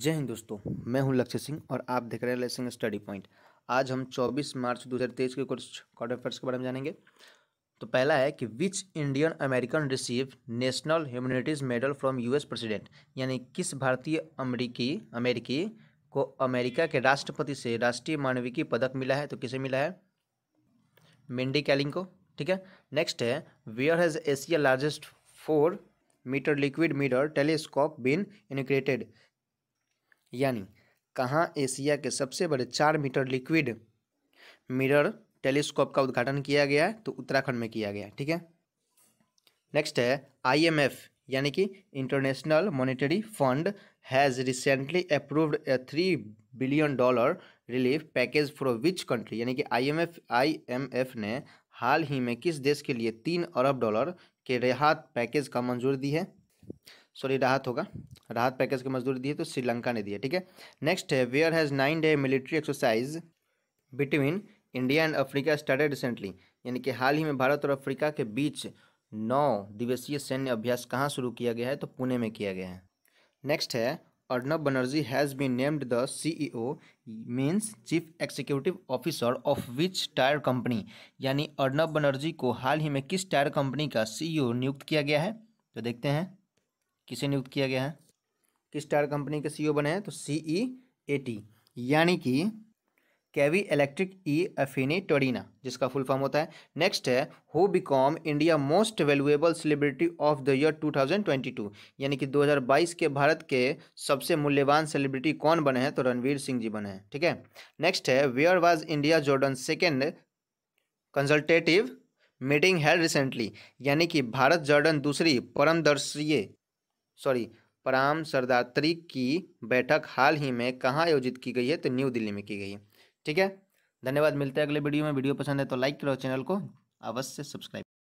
जय हिंद दोस्तों मैं हूं लक्ष्य सिंह और आप देख रहे हैं लेसिंग स्टडी पॉइंट आज हम 24 मार्च 2023 के कुछ करंट अफेयर्स के बारे में जानेंगे तो पहला है कि which Indian American receive national humanities medal from US president यानी किस भारतीय अमेरिकी अमेरिकी को अमेरिका के राष्ट्रपति से राष्ट्रीय मानविकी पदक मिला है तो किसे मिला है मिंडी कैलिंग को ठीक है नेक्स्ट है where has Asia largest four metre liquid metre telescope been inaugurated यानी कहाँ एशिया के सबसे बड़े चार मीटर लिक्विड मिरर टेलीस्कोप का उद्घाटन किया गया है तो उत्तराखंड में किया गया ठीक है नेक्स्ट है आईएमएफ यानी कि international monetary fund has recently approved a three billion dollar relief package for which country यानी कि आईएमएफ आईएमएफ ने हाल ही में किस देश के लिए तीन अरब डॉलर के रिहात पैकेज का मंजूरी दी है सॉरी राहत होगा राहत पैकेज के मजदूरी दिए तो श्रीलंका ने दिया ठीक है नेक्स्ट है where has nine day military exercise between India and Africa started recently यानी कि हाल ही में भारत और अफ्रीका के बीच नौ दिवसीय सैन्य अभ्यास कहाँ शुरू किया गया है तो पुणे में किया गया है नेक्स्ट है Arnab Banerjee has been named the CEO means chief executive officer of which tyre company यानी अर्नब बनर्जी को हाल ही में किस टायर कंपनी का सीईओ e नियुक्त किया गया है तो देखते हैं किसे नियुक्त किया गया है किस टायर कंपनी के सीईओ e बने हैं तो सी ई ए टी यानी कि कैवी इलेक्ट्रिक ई अफिनी टोडीना जिसका फुल फॉर्म होता है नेक्स्ट है who become India most valuable celebrity of the year 2022 यानी कि 2022 के भारत के सबसे मूल्यवान सेलिब्रिटी कौन बने हैं तो रणवीर सिंह जी बने हैं ठीक है नेक्स्ट है where was India Jordan second consultative meeting है रिसेंटली यानी कि भारत जॉर्डन दूसरी परमदर्शीय सॉरी पराम सरदात्री की बैठक हाल ही में कहाँ आयोजित की गई है तो न्यू दिल्ली में की गई है ठीक है धन्यवाद मिलते हैं अगले वीडियो में वीडियो पसंद है तो लाइक करो चैनल को अवश्य सब्सक्राइब